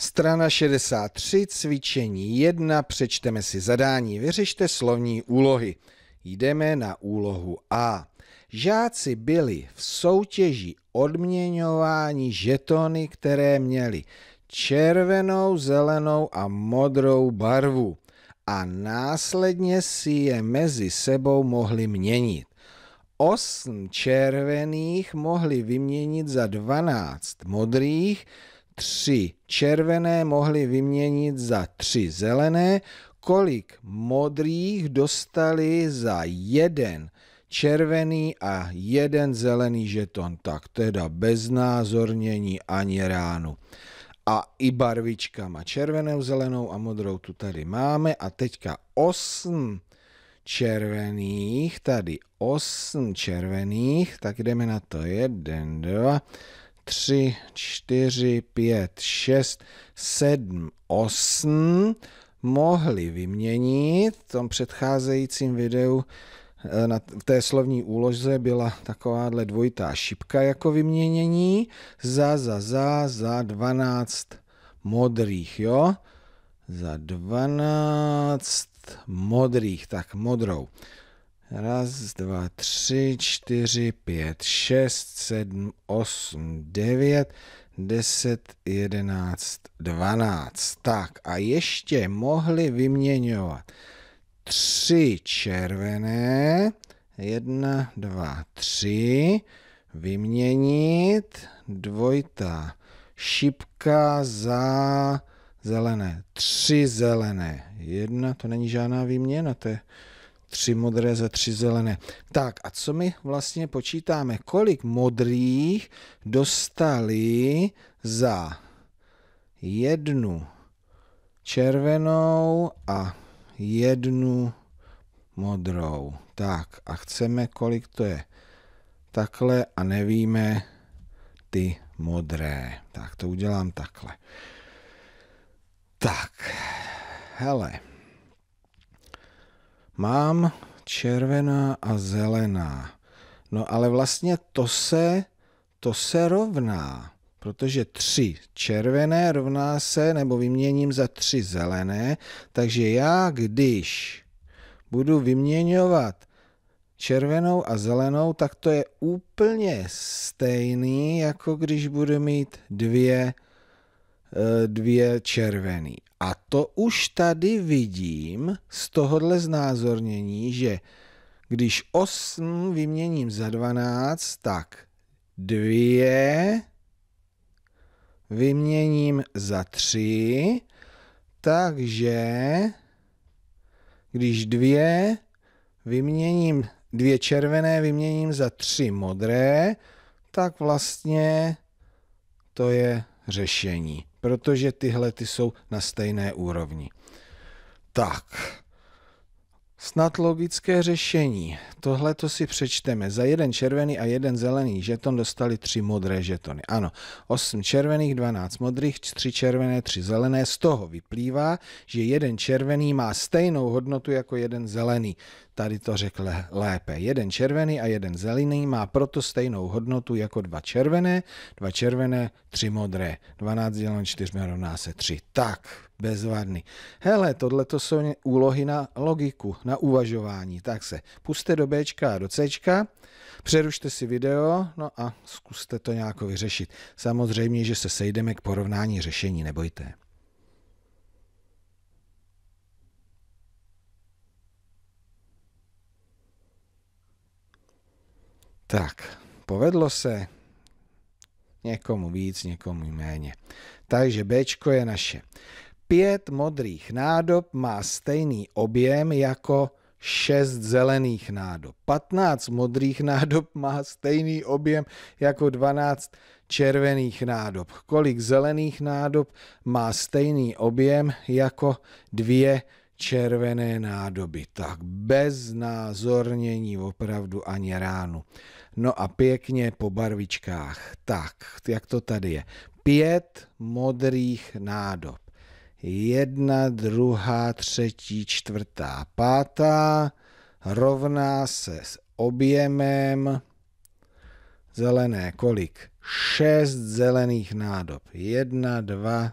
Strana 63, cvičení 1, přečteme si zadání, vyřešte slovní úlohy. Jdeme na úlohu A. Žáci byli v soutěži odměňováni žetony, které měly červenou, zelenou a modrou barvu a následně si je mezi sebou mohli měnit. Osm červených mohli vyměnit za 12 modrých, tři červené mohli vyměnit za tři zelené, kolik modrých dostali za jeden červený a jeden zelený žeton, tak teda bez názornění ani ránu. A i barvičkama červenou, zelenou a modrou tu tady máme a teďka osm červených, tady osm červených, tak jdeme na to, jeden, dva, 3, 4, 5, 6, 7, 8 mohli vyměnit. V tom předcházejícím videu eh, na té slovní úloze byla takováhle dvojitá šipka jako vyměnění. Za, za, za, za 12 modrých, jo? Za 12 modrých, tak modrou. Raz, dva, tři, čtyři, pět, šest, sedm, osm, devět, deset, jedenáct, dvanáct. Tak a ještě mohli vyměňovat tři červené, jedna, dva, tři, vyměnit, dvojta šipka za zelené, tři zelené, jedna, to není žádná výměna, to je tři modré za tři zelené. Tak a co my vlastně počítáme? Kolik modrých dostali za jednu červenou a jednu modrou. Tak a chceme, kolik to je takhle a nevíme ty modré. Tak to udělám takhle. Tak, hele. Mám červená a zelená. No ale vlastně to se, to se rovná, protože tři červené rovná se, nebo vyměním za tři zelené, takže já, když budu vyměňovat červenou a zelenou, tak to je úplně stejný, jako když budu mít dvě, eh, dvě červený. A to už tady vidím z tohohle znázornění, že když 8 vyměním za 12, tak 2 vyměním za 3, takže když 2 vyměním, dvě červené vyměním za 3 modré, tak vlastně to je řešení protože tyhle ty jsou na stejné úrovni. Tak, Snad logické řešení. Tohle to si přečteme. Za jeden červený a jeden zelený žeton dostali tři modré žetony. Ano, 8 červených, 12 modrých, 3 červené, 3 zelené. Z toho vyplývá, že jeden červený má stejnou hodnotu jako jeden zelený tady to řekl lépe. Jeden červený a jeden zelený má proto stejnou hodnotu jako dva červené, dva červené, tři modré. 12 děleno 4 rovná se 3. Tak, bezvadný. Hele, tohle to jsou úlohy na logiku, na uvažování. Tak se puste do B a do C, přerušte si video, no a zkuste to nějak vyřešit. Samozřejmě, že se sejdeme k porovnání řešení, nebojte. Tak, povedlo se někomu víc, někomu méně. Takže B je naše. Pět modrých nádob má stejný objem jako šest zelených nádob. 15 modrých nádob má stejný objem jako 12 červených nádob. Kolik zelených nádob má stejný objem jako dvě červené nádoby. Tak bez názornění opravdu ani ránu. No a pěkně po barvičkách. Tak, jak to tady je? Pět modrých nádob. Jedna, druhá, třetí, čtvrtá, pátá rovná se s objemem zelené kolik? Šest zelených nádob. Jedna, dva,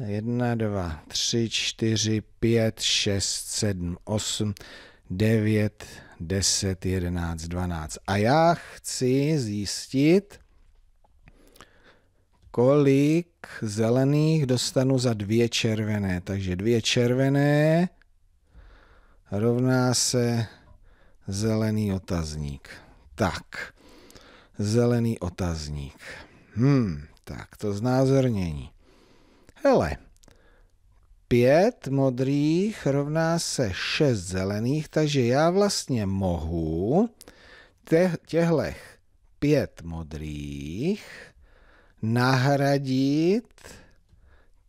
1, 2, 3, 4, 5, 6, 7, 8, 9, 10, 11, 12. A já chci zjistit, kolik zelených dostanu za dvě červené. Takže dvě červené rovná se zelený otazník. Tak, zelený otazník. Hmm, tak to znázornění hele, pět modrých rovná se šest zelených, takže já vlastně mohu těchto pět modrých nahradit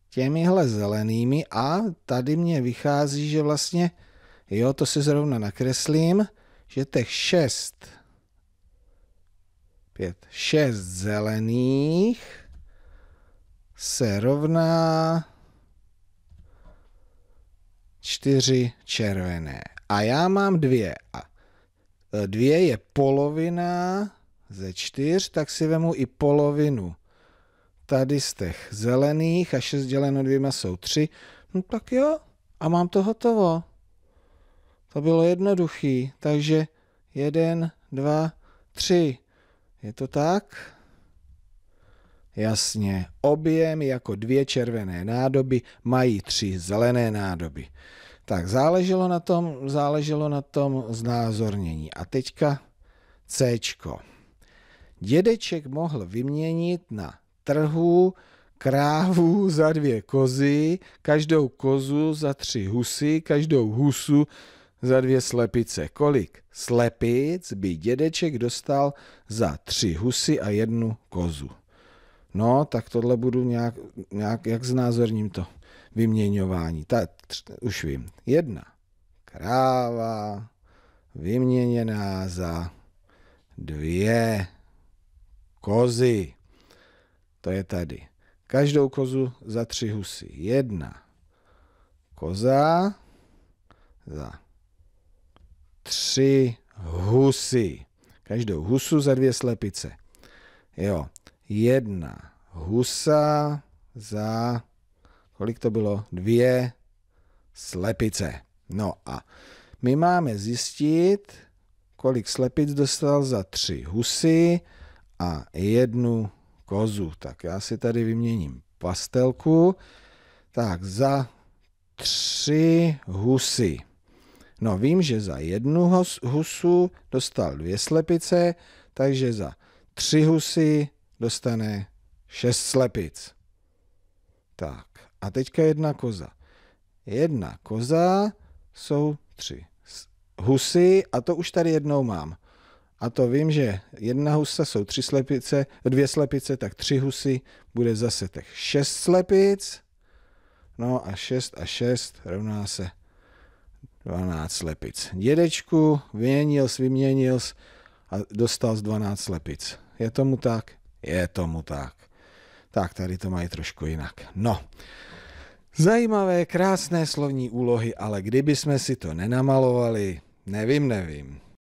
těmihle zelenými a tady mě vychází, že vlastně, jo, to si zrovna nakreslím, že těch šest, pět, šest zelených se rovná 4 červené. A já mám dvě. A e, dvě je polovina ze čtyř, tak si vemu i polovinu tady z těch zelených a 6 děleno dvěma jsou 3. No tak jo, a mám to hotovo. To bylo jednoduchý, takže 1, 2, 3. Je to tak? Jasně, objem jako dvě červené nádoby mají tři zelené nádoby. Tak záleželo na tom, záleželo na tom znázornění. A teďka C. Dědeček mohl vyměnit na trhu krávu za dvě kozy, každou kozu za tři husy, každou husu za dvě slepice. Kolik slepic by dědeček dostal za tři husy a jednu kozu? no tak tohle budu nějak, nějak jak znázorním to vyměňování. Tak, už vím. Jedna. Kráva vyměněná za dvě kozy. To je tady. Každou kozu za tři husy. Jedna koza za tři husy. Každou husu za dvě slepice. Jo, jedna husa za, kolik to bylo, dvě slepice. No a my máme zjistit, kolik slepic dostal za tři husy a jednu kozu. Tak já si tady vyměním pastelku. Tak za tři husy. No vím, že za jednu husu dostal dvě slepice, takže za tři husy dostane šest slepic. Tak, a teďka jedna koza. Jedna koza jsou tři husy a to už tady jednou mám. A to vím, že jedna husa jsou tři slepice, dvě slepice, tak tři husy bude zase těch šest slepic. No a šest a šest rovná se 12 slepic. Dědečku vyměnil, vyměnil a dostal z 12 slepic. Je tomu tak? Je tomu tak. Tak tady to mají trošku jinak. No, zajímavé, krásné slovní úlohy, ale kdyby jsme si to nenamalovali, nevím, nevím.